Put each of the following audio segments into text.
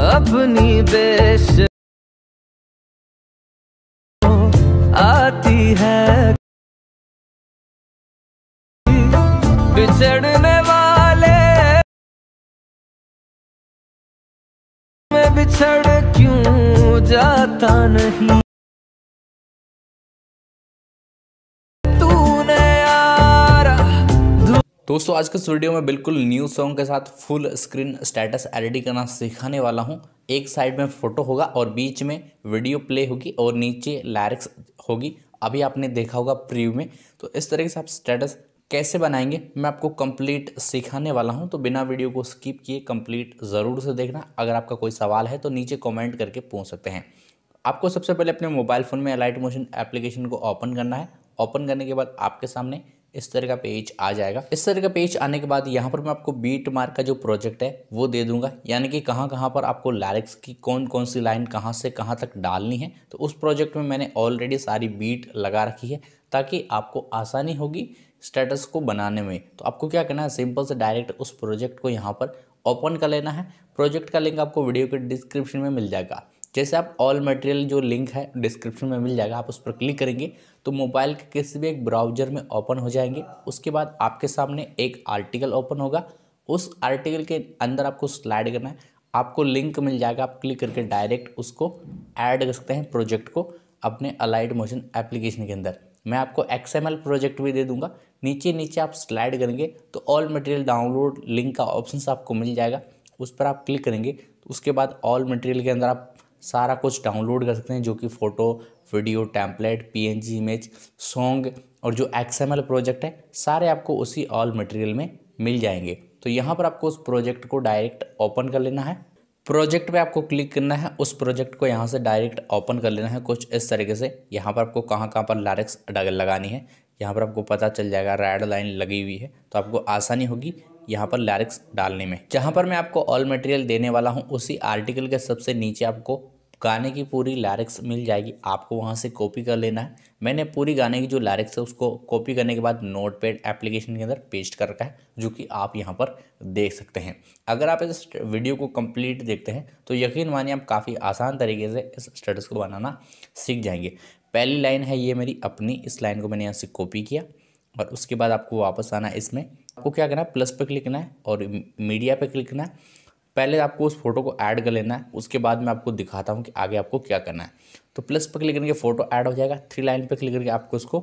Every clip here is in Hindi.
अपनी बेश आती है बिछड़ने वाले में बिछड़ क्यों जाता नहीं दोस्तों आज के इस वीडियो में बिल्कुल न्यू सॉन्ग के साथ फुल स्क्रीन स्टेटस एडिट करना सिखाने वाला हूँ एक साइड में फ़ोटो होगा और बीच में वीडियो प्ले होगी और नीचे लैरिक्स होगी अभी आपने देखा होगा प्रीव्यू में तो इस तरीके से आप स्टेटस कैसे बनाएंगे मैं आपको कंप्लीट सिखाने वाला हूं तो बिना वीडियो को स्किप किए कंप्लीट ज़रूर से देखना अगर आपका कोई सवाल है तो नीचे कमेंट करके पूछ सकते हैं आपको सबसे पहले अपने मोबाइल फ़ोन में अलाइट मोशन एप्लीकेशन को ओपन करना है ओपन करने के बाद आपके सामने इस तरह का पेज आ जाएगा इस तरह का पेज आने के बाद यहाँ पर मैं आपको बीट मार्क का जो प्रोजेक्ट है वो दे दूंगा यानी कि कहाँ कहाँ पर आपको लैरिक्स की कौन कौन सी लाइन कहाँ से कहाँ तक डालनी है तो उस प्रोजेक्ट में मैंने ऑलरेडी सारी बीट लगा रखी है ताकि आपको आसानी होगी स्टेटस को बनाने में तो आपको क्या करना है सिंपल से डायरेक्ट उस प्रोजेक्ट को यहाँ पर ओपन कर लेना है प्रोजेक्ट का लिंक आपको वीडियो के डिस्क्रिप्शन में मिल जाएगा जैसे आप ऑल मटेरियल जो लिंक है डिस्क्रिप्शन में मिल जाएगा आप उस पर क्लिक करेंगे तो मोबाइल के किसी भी एक ब्राउजर में ओपन हो जाएंगे उसके बाद आपके सामने एक आर्टिकल ओपन होगा उस आर्टिकल के अंदर आपको स्लाइड करना है आपको लिंक मिल जाएगा आप क्लिक करके डायरेक्ट उसको ऐड कर सकते हैं प्रोजेक्ट को अपने अलाइड मोशन एप्लीकेशन के अंदर मैं आपको एक्स प्रोजेक्ट भी दे दूंगा नीचे नीचे आप स्लाइड करेंगे तो ऑल मटेरियल डाउनलोड लिंक का ऑप्शन आपको मिल जाएगा उस पर आप क्लिक करेंगे तो उसके बाद ऑल मटेरियल के अंदर आप सारा कुछ डाउनलोड कर सकते हैं जो कि photo video template PNG image song और जो एक्सएमएल प्रोजेक्ट है सारे आपको उसी ऑल मटेरियल में मिल जाएंगे तो यहाँ पर आपको उस प्रोजेक्ट को डायरेक्ट ओपन कर लेना है प्रोजेक्ट पे आपको क्लिक करना है उस प्रोजेक्ट को यहाँ से डायरेक्ट ओपन कर लेना है कुछ इस तरीके से यहाँ पर आपको कहाँ कहाँ पर लारेक्स लगानी है यहाँ पर आपको पता चल जाएगा रेड लाइन लगी हुई है तो आपको आसानी होगी यहाँ पर लैरिक्स डालने में जहाँ पर मैं आपको ऑल मटेरियल देने वाला हूँ उसी आर्टिकल के सबसे नीचे आपको गाने की पूरी लैरिक्स मिल जाएगी आपको वहाँ से कॉपी कर लेना है मैंने पूरी गाने की जो लैरिक्स है उसको कॉपी करने के बाद नोट पैड एप्लीकेशन के अंदर पेस्ट कर रखा है जो कि आप यहाँ पर देख सकते हैं अगर आप इस वीडियो को कंप्लीट देखते हैं तो यकीन मानिए आप काफ़ी आसान तरीके से इस स्टेटस को बनाना सीख जाएंगे पहली लाइन है ये मेरी अपनी इस लाइन को मैंने यहाँ से कॉपी किया और उसके बाद आपको वापस आना है इसमें आपको क्या करना है प्लस पर क्लिक करना है और मीडिया पर क्लिक करना है पहले आपको उस फोटो को ऐड कर लेना है उसके बाद मैं आपको दिखाता हूँ कि आगे आपको क्या करना है तो प्लस पर क्लिक करके फ़ोटो ऐड हो जाएगा थ्री लाइन पर क्लिक करके आपको उसको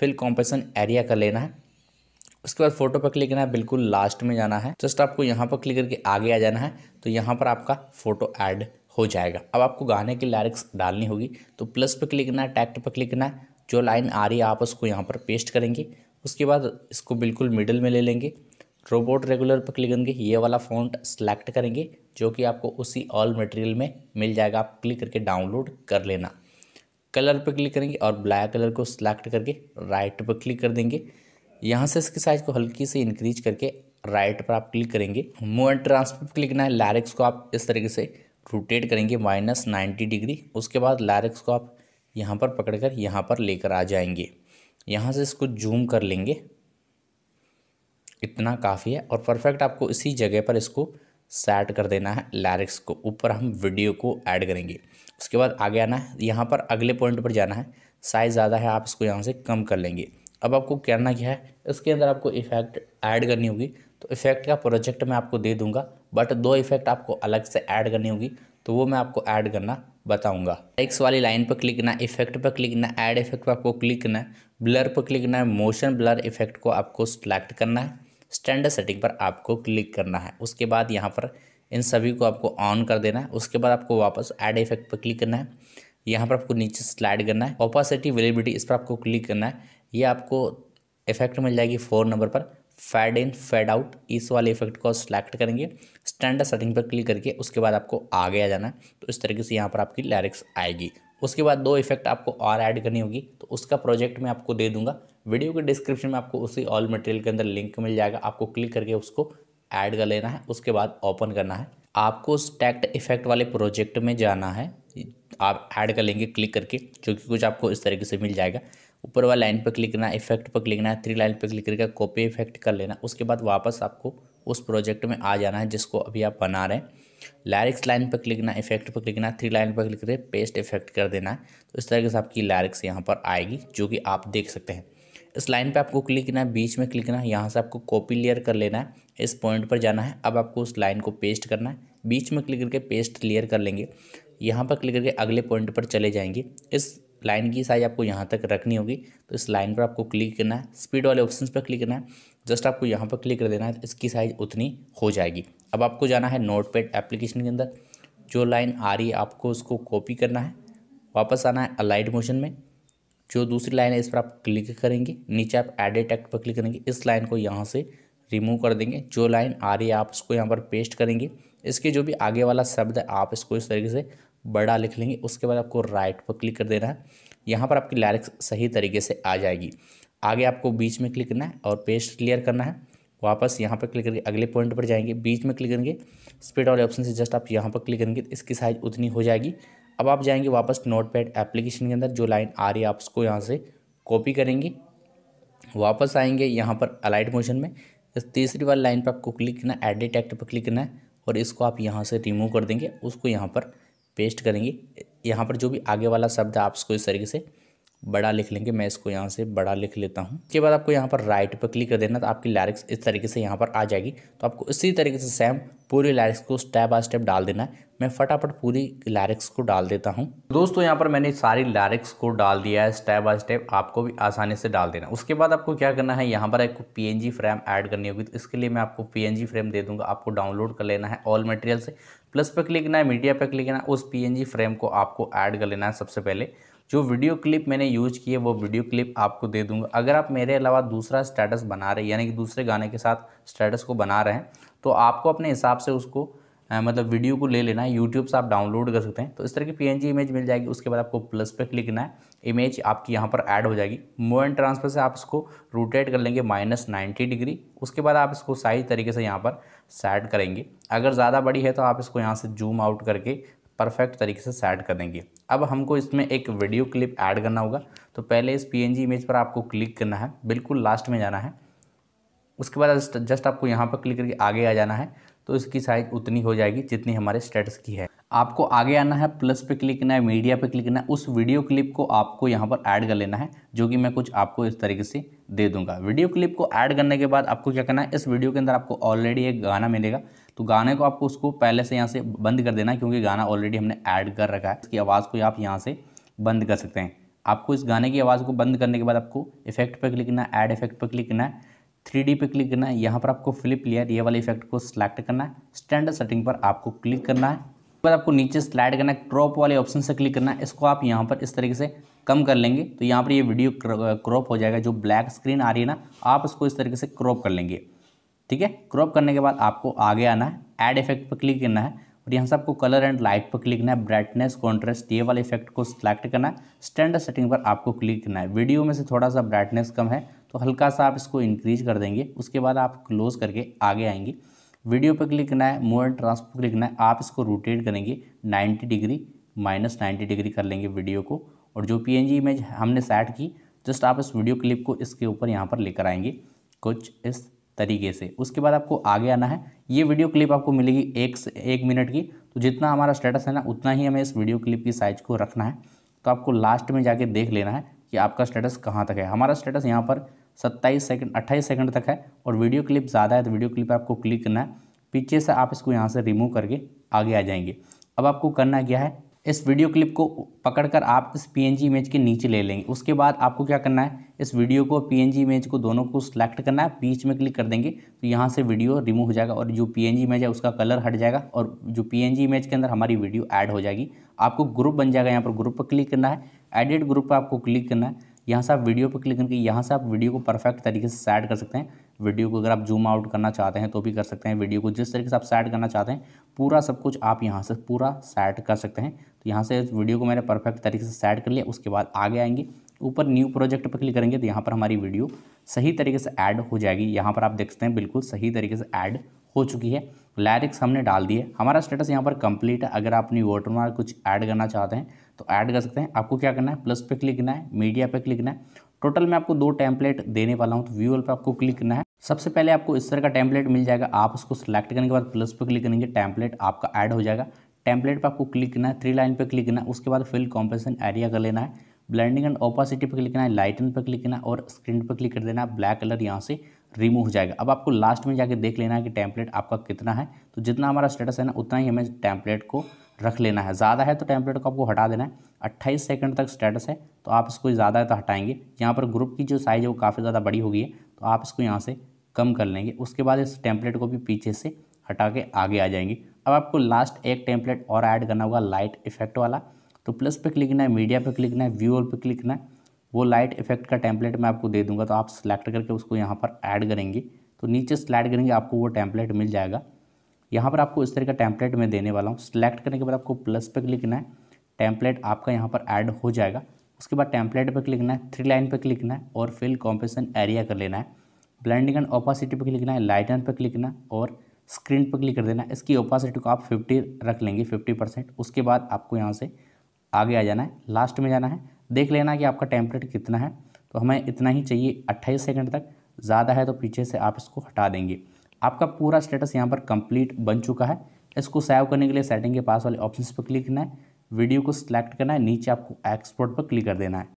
फिल कॉम्पेसन एरिया कर लेना है उसके बाद फोटो पर क्लिक करना है बिल्कुल लास्ट में जाना है जस्ट आपको यहाँ पर क्लिक करके आगे आ जाना है तो यहाँ पर आपका फोटो ऐड हो जाएगा अब आपको गाने की लिरिक्स डालनी होगी तो प्लस पर क्लिक करना है टैक्ट पर क्लिक करना है जो लाइन आ रही है आप उसको यहाँ पर पेस्ट करेंगे उसके बाद इसको बिल्कुल मिडल में ले लेंगे रोबोट रेगुलर पर क्लिक करेंगे ये वाला फ़ॉन्ट सेलेक्ट करेंगे जो कि आपको उसी ऑल मटेरियल में मिल जाएगा आप क्लिक करके डाउनलोड कर लेना कलर पर क्लिक करेंगे और ब्लैक कलर को सिलेक्ट करके राइट पर क्लिक कर देंगे यहाँ से इसकी साइज़ को हल्की से इंक्रीज करके राइट पर आप क्लिक करेंगे मूव एंड ट्रांसफर पर क्लिक करना है लैरिक्स को आप इस तरीके से रोटेट करेंगे माइनस नाइन्टी डिग्री उसके बाद लैरिक्स को आप यहाँ पर पकड़ कर यहाँ पर लेकर आ जाएंगे यहाँ से इसको जूम कर लेंगे इतना काफ़ी है और परफेक्ट आपको इसी जगह पर इसको सेट कर देना है लैरिक्स को ऊपर हम वीडियो को ऐड करेंगे उसके बाद आगे आना है यहाँ पर अगले पॉइंट पर जाना है साइज़ ज़्यादा है आप इसको यहाँ से कम कर लेंगे अब आपको करना क्या है इसके अंदर आपको इफेक्ट ऐड करनी होगी तो इफेक्ट का प्रोजेक्ट मैं आपको दे दूंगा बट दो इफेक्ट आपको अलग से ऐड करनी होगी तो वो मैं आपको ऐड करना बताऊँगा एक्स वाली लाइन पर क्लिक करना इफेक्ट पर क्लिक करना ऐड इफेक्ट पर आपको क्लिक करना है ब्लर पर क्लिक करना है मोशन ब्लर इफेक्ट को आपको सिलेक्ट करना है स्टैंडर्ड सेटिंग पर आपको क्लिक करना है उसके बाद यहाँ पर इन सभी को आपको ऑन कर देना है उसके बाद आपको वापस ऐड इफेक्ट पर क्लिक करना है यहाँ पर आपको नीचे स्लाइड करना है ऑपासिटी वेलेबिलिटी इस पर आपको क्लिक करना है ये आपको इफेक्ट मिल जाएगी फोर नंबर पर फैड इन फेड आउट इस वाले इफेक्ट को सिलेक्ट करेंगे स्टैंडर्ड सेटिंग पर क्लिक करके उसके बाद आपको आगे आ जाना है तो इस तरीके से यहाँ पर आपकी लैरिक्स आएगी उसके बाद दो इफेक्ट आपको और ऐड करनी होगी तो उसका प्रोजेक्ट मैं आपको दे दूंगा वीडियो के डिस्क्रिप्शन में आपको उसी ऑल मटेरियल के अंदर लिंक मिल जाएगा आपको क्लिक करके उसको ऐड कर लेना है उसके बाद ओपन करना है आपको उस टैक्ट इफेक्ट वाले प्रोजेक्ट में जाना है आप ऐड कर लेंगे क्लिक करके जो कि कुछ आपको इस तरीके से मिल जाएगा ऊपर वाला लाइन पर क्लिक करना इफेक्ट पर क्लिक करना थ्री लाइन पर क्लिक करके कॉपी इफेक्ट कर लेना उसके बाद वापस आपको उस प्रोजेक्ट में आ जाना है जिसको अभी आप बना रहे हैं लैरिक्स लाइन पर क्लिक करना इफेक्ट पर क्लिक करना थ्री लाइन पर क्लिक करके पेस्ट इफेक्ट कर देना है तो इस तरीके से आपकी लैरिक्स यहाँ पर आएगी जो कि आप देख सकते हैं इस लाइन पर आपको क्लिक करना है बीच में क्लिक करना है यहाँ से आपको कॉपी लेयर कर लेना है इस पॉइंट पर जाना है अब आपको उस लाइन को पेस्ट करना है बीच में क्लिक करके पेस्ट क्लियर कर लेंगे यहाँ पर क्लिक करके अगले पॉइंट पर चले जाएंगे इस लाइन की साइज आपको यहाँ तक रखनी होगी तो इस लाइन पर आपको क्लिक करना है स्पीड वाले ऑप्शन पर क्लिक करना है जस्ट आपको यहाँ पर क्लिक कर देना है तो इसकी साइज़ उतनी हो जाएगी अब आपको जाना है नोट पैड एप्लीकेशन के अंदर जो लाइन आ रही है आपको उसको कॉपी करना है वापस आना है अलाइड मोशन में जो दूसरी लाइन है इस पर आप क्लिक करेंगे नीचे आप एड टेक्ट पर क्लिक करेंगे इस लाइन को यहाँ से रिमूव कर देंगे जो लाइन आ रही है आप उसको यहाँ पर पेस्ट करेंगे इसके जो भी आगे वाला शब्द है आप इसको इस तरीके से बड़ा लिख लेंगे उसके बाद आपको राइट पर क्लिक कर देना है यहाँ पर आपकी लैरिक्स सही तरीके से आ जाएगी आगे आपको बीच में क्लिक करना है और पेस्ट क्लियर करना है वापस यहाँ पर क्लिक करके अगले पॉइंट पर जाएंगे बीच में क्लिक करेंगे स्पीड वाले ऑप्शन से जस्ट आप यहाँ पर क्लिक करेंगे इसकी साइज उतनी हो जाएगी अब आप जाएंगे वापस नोट पैड एप्लीकेशन के अंदर जो लाइन आ रही है आप उसको यहाँ से कॉपी करेंगे वापस आएंगे यहाँ पर अलाइट मोशन में इस तीसरी वाली लाइन पर आपको क्लिक करना एडिट एक्ट पर क्लिक करना है और इसको आप यहाँ से रिमूव कर देंगे उसको यहाँ पर पेस्ट करेंगे यहाँ पर जो भी आगे वाला शब्द है आप उसको इस तरीके से बड़ा लिख लेंगे मैं इसको यहाँ से बड़ा लिख लेता हूँ उसके बाद आपको यहाँ पर राइट पर क्लिक कर देना तो आपकी लैरिक्स इस तरीके से यहाँ पर आ जाएगी तो आपको इसी तरीके से सेम पूरी लैरिक्स को स्टेप बाय स्टेप डाल देना है मैं फटाफट पूरी लैरिक्स को डाल देता हूँ दोस्तों यहाँ पर मैंने सारी लैरिक्स को डाल दिया है स्टेप बाय स्टेप आपको भी आसानी से डाल देना उसके बाद आपको क्या करना है यहाँ पर एक पी फ्रेम ऐड करनी होगी तो इसके लिए मैं आपको पी फ्रेम दे दूँगा आपको डाउनलोड कर लेना है ऑल मटेरियल से प्लस पर क्लिक करना है मीडिया पर क्लिक करना है उस पी फ्रेम को आपको ऐड कर लेना है सबसे पहले जो वीडियो क्लिप मैंने यूज की है वो वीडियो क्लिप आपको दे दूंगा अगर आप मेरे अलावा दूसरा स्टेटस बना रहे यानी कि दूसरे गाने के साथ स्टेटस को बना रहे हैं तो आपको अपने हिसाब से उसको आ, मतलब वीडियो को ले लेना है यूट्यूब से आप डाउनलोड कर सकते हैं तो इस तरह की पी इमेज मिल जाएगी उसके बाद आपको प्लस पे क्लिक करना है इमेज आपकी यहाँ पर ऐड हो जाएगी मूव एंड ट्रांसफर से आप इसको रोटेट कर लेंगे माइनस नाइन्टी डिग्री उसके बाद आप इसको साइज तरीके से यहाँ पर सेट करेंगे अगर ज़्यादा बड़ी है तो आप इसको यहाँ से जूम आउट करके परफेक्ट तरीके से सेट कर देंगे अब हमको इसमें एक वीडियो क्लिप ऐड करना होगा तो पहले इस पी इमेज पर आपको क्लिक करना है बिल्कुल लास्ट में जाना है उसके बाद जस्ट, जस्ट आपको यहाँ पर क्लिक करके आगे आ जाना है तो इसकी साइज उतनी हो जाएगी जितनी हमारे स्टेटस की है आपको आगे आना है प्लस पे क्लिक करना है मीडिया पे क्लिक करना है उस वीडियो क्लिप को आपको यहाँ पर ऐड कर लेना है जो कि मैं कुछ आपको इस तरीके से दे दूंगा वीडियो क्लिप को ऐड करने के बाद आपको क्या करना है इस वीडियो के अंदर आपको ऑलरेडी एक गाना मिलेगा तो गाने को आपको उसको पहले से यहाँ से बंद कर देना क्योंकि गाना ऑलरेडी हमने ऐड कर रखा है इसकी आवाज़ को आप यहाँ से बंद कर सकते हैं आपको इस गाने की आवाज़ को बंद करने के बाद आपको इफेक्ट पर क्लिक करना है ऐड इफेक्ट पर क्लिक करना है थ्री डी पे क्लिक करना है यहाँ पर आपको फ्लिप लेयर ये वाले इफेक्ट को सिलेक्ट करना है स्टैंडर्ड सेटिंग पर आपको क्लिक करना है बाद आपको नीचे स्लाइड करना है क्रॉप वाले ऑप्शन से क्लिक करना है इसको आप यहाँ पर इस तरीके से कम कर लेंगे तो यहाँ पर ये वीडियो क्रॉप हो जाएगा जो ब्लैक स्क्रीन आ रही है ना आप इसको इस तरीके से क्रॉप कर लेंगे ठीक है क्रॉप करने के बाद आपको आगे आना है एड इफेक्ट पर क्लिक करना है और यहाँ से आपको कलर एंड लाइट पर क्लिक करना है ब्राइटनेस कॉन्ट्रेस्ट ये वाले इफेक्ट को सिलेक्ट करना है स्टैंडर्ड सेटिंग पर आपको क्लिक करना है वीडियो में से थोड़ा सा ब्राइटनेस कम है तो हल्का सा आप इसको इंक्रीज कर देंगे उसके बाद आप क्लोज करके आगे आएंगे वीडियो पर क्लिक करना है मूव एंड ट्रांसफर पर क्लिक करना है आप इसको रोटेट करेंगे 90 डिग्री माइनस 90 डिग्री कर लेंगे वीडियो को और जो पीएनजी इमेज हमने सेट की जस्ट आप इस वीडियो क्लिप को इसके ऊपर यहाँ पर लेकर आएंगे कुछ इस तरीके से उसके बाद आपको आगे आना है ये वीडियो क्लिप आपको मिलेगी एक से एक मिनट की तो जितना हमारा स्टेटस है ना उतना ही हमें इस वीडियो क्लिप की साइज को रखना है तो आपको लास्ट में जाके देख लेना है कि आपका स्टेटस कहाँ तक है हमारा स्टेटस यहाँ पर सत्ताईस सेकेंड अट्ठाईस सेकंड तक है और वीडियो क्लिप ज़्यादा है तो वीडियो क्लिप आपको क्लिक करना है पीछे से आप इसको यहाँ से रिमूव करके आगे आ जाएंगे अब आपको करना क्या है इस वीडियो क्लिप को पकड़कर आप इस पीएनजी इमेज के नीचे ले लेंगे उसके बाद आपको क्या करना है इस वीडियो को पीएनजी इमेज को दोनों को सिलेक्ट करना है बीच में क्लिक कर देंगे तो यहाँ से वीडियो रिमूव हो जाएगा और जो पीएनजी इमेज है उसका कलर हट जाएगा और जो पीएनजी इमेज के अंदर हमारी वीडियो ऐड हो जाएगी आपको ग्रुप बन जाएगा यहाँ पर ग्रुप पर क्लिक करना है एडिट ग्रुप पर आपको क्लिक करना है यहाँ से आप वीडियो पर क्लिक करके यहाँ से आप वीडियो को परफेक्ट तरीके से सैड कर सकते हैं वीडियो को अगर आप जूम आउट करना चाहते हैं तो भी कर सकते हैं वीडियो को जिस तरीके से आप सेट करना चाहते हैं पूरा सब कुछ आप यहाँ से पूरा सेट कर सकते हैं तो यहाँ से वीडियो को मैंने परफेक्ट तरीके से सेट कर लिया उसके बाद आगे आएंगे ऊपर न्यू प्रोजेक्ट पर क्लिक करेंगे तो यहाँ पर हमारी वीडियो सही तरीके से ऐड हो जाएगी यहाँ पर आप देख सकते हैं बिल्कुल सही तरीके से ऐड हो चुकी है लैरिक्स हमने डाल दिए हमारा स्टेटस यहाँ पर कंप्लीट है अगर आप अपनी वोटरमार्क कुछ ऐड करना चाहते हैं तो ऐड कर सकते हैं आपको क्या करना है प्लस पे क्लिक करना है मीडिया पे क्लिक करना है टोटल मैं आपको दो टैंपलेट देने वाला हूँ तो व्यूअल पर आपको क्लिक करना है सबसे पहले आपको इस तरह का टैंपलेट मिल जाएगा आप उसको सिलेक्ट करने के बाद प्लस पर क्लिक करेंगे टैंपलेट आपका ऐड हो जाएगा टैंपलेट पर आपको क्लिक करना है थ्री लाइन पर क्लिक करना है उसके बाद फिल कॉम्पेसन एरिया कर लेना है ब्लैंडिंग एंड ओपासिटी पर क्लिक करना है लाइटन पर क्लिक करना और स्क्रीन पर क्लिक कर देना ब्लैक कलर यहाँ से रिमूव हो जाएगा अब आपको लास्ट में जाके देख लेना है कि टैंपलेट आपका कितना है तो जितना हमारा स्टेटस है ना उतना ही हमें टैंपलेट को रख लेना है ज़्यादा है तो टैंपलेट को आपको हटा देना है अट्ठाईस सेकंड तक स्टेटस है तो आप इसको ज़्यादा है तो हटाएंगे यहाँ पर ग्रुप की जो साइज़ है वो काफ़ी ज़्यादा बड़ी होगी है तो आप इसको यहाँ से कम कर लेंगे उसके बाद इस टेम्पलेट को भी पीछे से हटा के आगे आ जाएंगे अब आपको लास्ट एक टेम्पलेट और ऐड करना होगा लाइट इफेक्ट वाला तो प्लस पे क्लिक करना है मीडिया पे क्लिक करना है व्यू ऑल पे क्लिक करना है वो लाइट इफेक्ट का टेम्पलेट मैं आपको दे दूंगा तो आप सेलेक्ट करके उसको यहाँ पर ऐड करेंगे तो नीचे स्लाइड करेंगे आपको वो टैंपलेट मिल जाएगा यहाँ पर आपको इस तरह का टैंपलेट मैं देने वाला हूँ सेलेक्ट करने के बाद आपको प्लस पर क्लिक करना है टैंपलेट आपका यहाँ पर ऐड हो जाएगा उसके बाद टेम्पलेट पर क्लिक करना है थ्री लाइन पर क्लिक करना है और फिल कॉम्पेसन एरिया कर लेना है ब्लैंडिंग एंड ओपासिटी पर क्लिक करना है लाइटन पर क्लिक करना और स्क्रीन पर क्लिक कर देना इसकी ओपासिटी को आप फिफ्टी रख लेंगे फिफ्टी परसेंट उसके बाद आपको यहाँ से आगे आ जाना है लास्ट में जाना है देख लेना कि आपका टेम्पलेट कितना है तो हमें इतना ही चाहिए अट्ठाईस सेकंड तक ज़्यादा है तो पीछे से आप इसको हटा देंगे आपका पूरा स्टेटस यहाँ पर कंप्लीट बन चुका है इसको सेव करने के लिए सेटिंग के पास वाले ऑप्शन पर क्लिक करना है वीडियो को सिलेक्ट करना है नीचे आपको एक्सपोर्ट पर क्लिक कर देना है